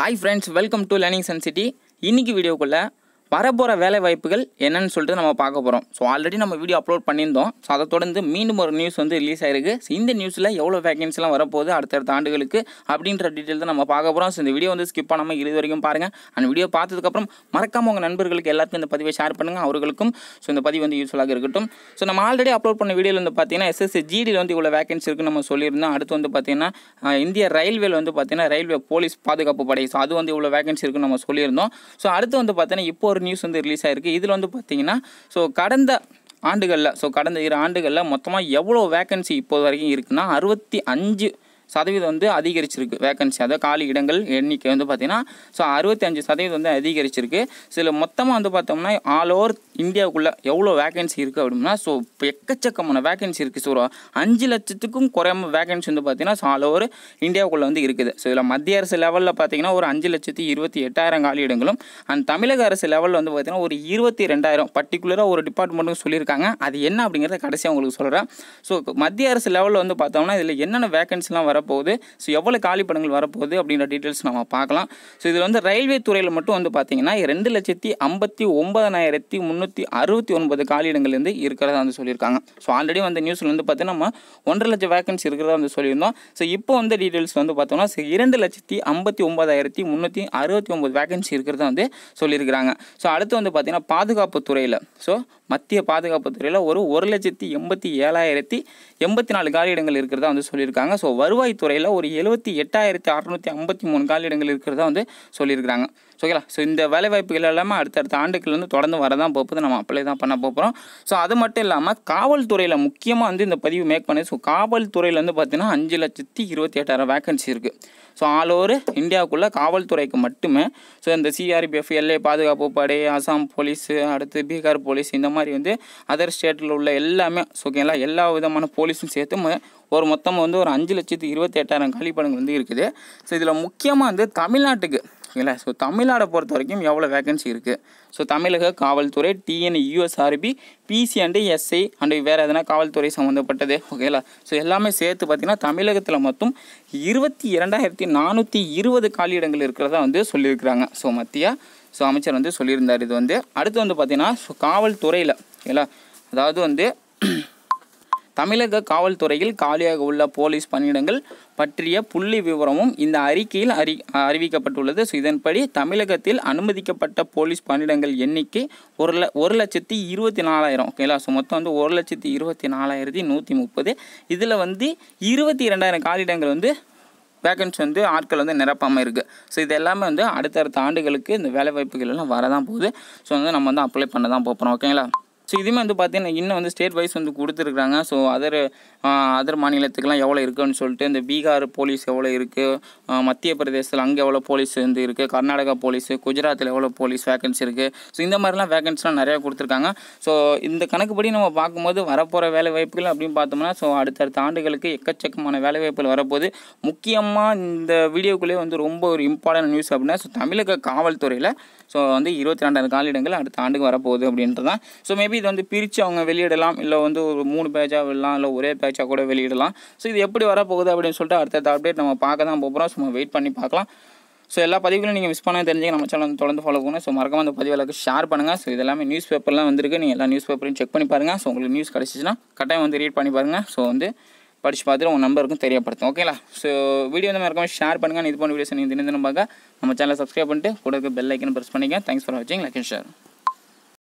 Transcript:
hi friends welcome to learning சென்சிட்டி இன்னைக்கு இன்றைக்கி வீடியோக்குள்ளே வரப்போகிற வேலை வாய்ப்புகள் என்னன்னு சொல்லிட்டு நம்ம பார்க்க போகிறோம் ஸோ ஆல்ரெடி நம்ம வீடியோ அப்லோட் பண்ணியிருந்தோம் ஸோ அதை தொடர்ந்து மீண்டும் ஒரு நியூஸ் வந்து ரிலீஸ் ஆயிருக்கு ஸோ இந்த நியூஸில் எவ்வளோ வேகன்சிலாம் வரப்போகுது அடுத்தடுத்த ஆண்டுகளுக்கு அப்படின்ற டீட்டெயில் தான் நம்ம பார்க்க போகிறோம் ஸோ இந்த வீடியோ வந்து ஸ்கிப் பண்ணாமல் இது வரைக்கும் பாருங்கள் அந்த வீடியோ பார்த்ததுக்கப்புறம் மறக்காமல் உங்கள் நண்பர்களுக்கு எல்லாருக்கும் இந்த பதிவை ஷேர் பண்ணுங்கள் அவர்களுக்கும் ஸோ இந்த பதிவு வந்து யூஸ்ஃபுல்லாக இருக்கட்டும் ஸோ நம்ம ஆல்ரெடி அப்லோட் பண்ண வீடியோவில் வந்து பார்த்தீங்கன்னா எஸ்எஸ்சி ஜிடியில் வந்து இவ்வளோ வேகன்சி இருக்குன்னு நம்ம சொல்லியிருந்தோம் அடுத்து வந்து பார்த்தீங்கன்னா இந்திய ரயில்வேல வந்து பார்த்தீங்கன்னா ரயில்வே போலீஸ் பாதுகாப்பு படை ஸோ அது வந்து இவ்வளோ வேகன்சி இருக்குன்னு நம்ம சொல்லியிருந்தோம் ஸோ அடுத்து வந்து பார்த்தீங்கன்னா இப்போ ஒரு நியூஸ் வந்து ரிலீஸ் ஆகிருக்கு இதில் வந்து பார்த்தீங்கன்னா ஸோ கடந்த ஆண்டுகளில் ஸோ கடந்த இரு ஆண்டுகளில் மொத்தமாக எவ்வளோ வேக்கன்சி இப்போது வரைக்கும் இருக்குன்னா அறுபத்தி அஞ்சு சதவீதம் வந்து அதிகரிச்சிருக்கு வேகன்சி அதாவது காலி இடங்கள் எண்ணிக்கை வந்து பார்த்திங்கன்னா ஸோ அறுபத்தஞ்சு சதவீதம் வந்து அதிகரிச்சிருக்கு சில மொத்தமாக வந்து பார்த்தோம்னா ஆல் ஓவர் இந்தியாவுக்குள்ளே எவ்வளோ வேகன்சி இருக்குது அப்படின்னா ஸோ இப்போ எக்கச்சக்கமான வேகன்சி இருக்குது ஸோ அஞ்சு லட்சத்துக்கும் குறையாம வேகன்சி வந்து பார்த்திங்கன்னா ஸோ ஆல் ஓவர் இந்தியாவுக்குள்ளே வந்து இருக்குது ஸோ இதில் மத்திய அரசு லெவலில் பார்த்திங்கன்னா ஒரு அஞ்சு லட்சத்தி இருபத்தி எட்டாயிரம் காலி இடங்களும் அண்ட் தமிழக அரசு லெவலில் வந்து பார்த்திங்கன்னா ஒரு இருபத்தி ரெண்டாயிரம் பர்டிகுலராக ஒரு டிபார்ட்மெண்ட்டும் சொல்லியிருக்காங்க அது என்ன அப்படிங்கிறத கடைசியாக உங்களுக்கு சொல்கிறேன் ஸோ மத்திய அரசு லெவலில் வந்து பார்த்தோம்னா இதில் என்னென்ன வேகன்சிலாம் வர வரப்போகுது ஸோ எவ்வளோ காலி படங்கள் வரப்போகுது அப்படின்ற டீட்டெயில்ஸ் நம்ம பார்க்கலாம் ஸோ இதில் வந்து ரயில்வே துறையில் மட்டும் வந்து பார்த்தீங்கன்னா ரெண்டு லட்சத்தி ஐம்பத்தி ஒன்பதனாயிரத்தி முந்நூற்றி அறுபத்தி ஒன்பது காலியிடங்கள் வந்து இருக்கிறதா வந்து சொல்லியிருக்காங்க ஸோ ஆல்ரெடி வந்து நியூஸில் வந்து பார்த்தீங்கன்னா நம்ம ஒன்றரை லட்சம் வேக்கன்சி இருக்கிறதா வந்து சொல்லியிருந்தோம் ஸோ இப்போ வந்து டீட்டெயில்ஸ் வந்து பார்த்தோம்னா ஸோ இரண்டு லட்சத்தி ஐம்பத்தி ஒன்பதாயிரத்தி முந்நூற்றி அறுபத்தி ஒம்பது வேக்கன்சி இருக்கிறதா வந்து சொல்லியிருக்கிறாங்க ஸோ அடுத்து வந்து பார்த்திங்கன்னா பாதுகாப்பு துறையில் ஸோ மத்திய பாதுகாப்பு துறையில் ஒரு ஒரு லட்சத்தி எண்பத்தி ஏழாயிரத்தி எண்பத்தி நாலு காலியிடங்கள் இருக்கிறதா வந்து சொல்லியிருக்காங்க ஸோ வருவாய் துறையில் ஒரு எழுபத்தி எட்டாயிரத்தி அறநூற்றி ஐம்பத்தி மூணு காலியிடங்கள் இருக்கிறதா வந்து சொல்லியிருக்கிறாங்க ஓகேலா ஸோ இந்த வேலைவாய்ப்புகள் எல்லாமே அடுத்தடுத்த ஆண்டுகள்லேருந்து தொடர்ந்து வரதான் போகுது நம்ம அப்ளை தான் பண்ண போகிறோம் ஸோ அது மட்டும் இல்லாமல் காவல்துறையில் முக்கியமாக வந்து இந்த பதிவு மேக் பண்ணி ஸோ காவல்துறையில் வந்து பார்த்திங்கன்னா அஞ்சு லட்சத்தி இருபத்தி எட்டாயிரம் வேக்கன்சி இருக்குது ஸோ ஆல் ஓவர் இந்தியாவுக்குள்ளே காவல்துறைக்கு மட்டுமே ஸோ இந்த சிஆர்பிஎஃப் எல்ஏ பாதுகாப்பு படை அசாம் போலீஸு அடுத்து பீகார் போலீஸ் இந்த மாதிரி வந்து அதர் ஸ்டேட்டில் உள்ள எல்லாமே ஓகேங்களா எல்லா விதமான போலீஸும் சேர்த்து ஒரு மொத்தம் வந்து ஒரு அஞ்சு லட்சத்து இருபத்தி எட்டாயிரம் காலிப்படங்கள் வந்து இருக்குது ஸோ இதில் முக்கியமாக வந்து தமிழ்நாட்டுக்கு இல்லை ஸோ தமிழ்நாடை பொறுத்த வரைக்கும் எவ்வளோ வேகன்சி இருக்குது ஸோ தமிழக காவல்துறை TN USRB PC and SI and வேறு எதனா காவல்துறை சம்மந்தப்பட்டது ஓகேங்களா ஸோ எல்லாமே சேர்த்து பார்த்திங்கன்னா தமிழகத்தில் மொத்தம் இருபத்தி இரண்டாயிரத்தி நானூற்றி இருபது காலியிடங்கள் இருக்கிறதா வந்து சொல்லியிருக்கிறாங்க ஸோ மத்திய ஸோ அமைச்சர் வந்து சொல்லியிருந்தார் இது வந்து அடுத்து வந்து பார்த்திங்கன்னா ஸோ காவல்துறையில் ஓகேங்களா அதாவது வந்து தமிழக காவல்துறையில் காலியாக உள்ள போலீஸ் பணியிடங்கள் பற்றிய புள்ளி விவரமும் இந்த அறிக்கையில் அறி அறிவிக்கப்பட்டுள்ளது ஸோ இதன்படி தமிழகத்தில் அனுமதிக்கப்பட்ட போலீஸ் பணியிடங்கள் எண்ணிக்கை ஒரு ல ஒரு லட்சத்தி இருபத்தி நாலாயிரம் ஓகேங்களா ஸோ மொத்தம் வந்து ஒரு லட்சத்தி இருபத்தி நாலாயிரத்தி நூற்றி முப்பது இதில் வந்து இருபத்தி ரெண்டாயிரம் காலியிடங்கள் வந்து வேகன்சி வந்து ஆட்கள் வந்து நிரப்பாமல் இருக்குது ஸோ இது எல்லாமே வந்து அடுத்தடுத்த ஆண்டுகளுக்கு இந்த வேலைவாய்ப்புகள் எல்லாம் வரதான் போகுது ஸோ வந்து நம்ம வந்து அப்ளை பண்ண தான் போகிறோம் ஓகேங்களா ஸோ இதுவுமே வந்து பார்த்தீங்கன்னா இன்னும் வந்து ஸ்டேட் வைஸ் வந்து கொடுத்துருக்குறாங்க ஸோ அதர் அதர் மாநிலத்துக்கெல்லாம் எவ்வளோ இருக்குன்னு சொல்லிட்டு இந்த பீகார் போலீஸ் எவ்வளோ இருக்குது மத்திய பிரதேசத்தில் அங்கே எவ்வளோ போலீஸ் வந்து இருக்குது கர்நாடகா போலீஸு குஜராத்தில் எவ்வளோ போலீஸ் வேகன்சி இருக்குது ஸோ இந்த மாதிரிலாம் வேகன்சிலாம் நிறையா கொடுத்துருக்காங்க ஸோ இந்த கணக்குப்படி நம்ம பார்க்கும்போது வரப்போகிற வேலை வாய்ப்புகள் அப்படின்னு பார்த்தோம்னா ஸோ அடுத்தடுத்த ஆண்டுகளுக்கு எக்கச்சக்கமான வேலை வாய்ப்புகள் வரப்போது முக்கியமாக இந்த வீடியோக்குள்ளேயே வந்து ரொம்ப ஒரு இம்பார்ட்டன்ட் நியூஸ் அப்படின்னா ஸோ தமிழக காவல்துறையில் ஸோ வந்து இருபத்தி ரெண்டாயிரம் காலிடங்கள் அடுத்த ஆண்டுக்கு வரப்போகுது அப்படின்றது தான் ஸோ மேபி எப்படி இதை வந்து பிரித்து அவங்க வெளியிடலாம் இல்லை வந்து ஒரு மூணு பேஜாக விடலாம் இல்லை ஒரே பேஜாக கூட வெளியிடலாம் ஸோ இது எப்படி வரப்போகுது அப்படின்னு சொல்லிட்டு அடுத்தடுத்த அப்டேட் நம்ம பார்க்க தான் போகிறோம் சும்மா வெயிட் பண்ணி பார்க்கலாம் ஸோ எல்லா பதிவுகளும் நீங்கள் மிஸ் பண்ண தெரிஞ்சுங்க நம்ம சேனல் தொடர்ந்து ஃபாலோ பண்ணுங்கள் ஸோ மறக்காம அந்த பதிவுகளுக்கு ஷேர் பண்ணுங்கள் ஸோ இதெல்லாமே நியூஸ் பேப்பர்லாம் வந்திருக்கு நீங்கள் எல்லா நியூஸ் பேப்பரையும் செக் பண்ணி பாருங்கள் ஸோ உங்களுக்கு நியூஸ் கிடச்சிச்சின்னா கட்டாயம் வந்து ரீட் பண்ணி பாருங்கள் ஸோ வந்து படிச்சு பார்த்துட்டு உங்கள் நம்பருக்கும் தெரியப்படுத்தும் ஓகேங்களா ஸோ வீடியோ வந்து மறக்காம ஷேர் பண்ணுங்கள் இது போன வீடியோஸ் நீங்கள் தினம் தினம் பார்க்க நம்ம சேனலை சப்ஸ்கிரைப் பண்ணிட்டு கூட இருக்க பெல் ஐக்கன் ப்ரெஸ் பண்ணிக்க தேங்க்ஸ் ஃபார் வாட்சிங் லைக் ஷேர்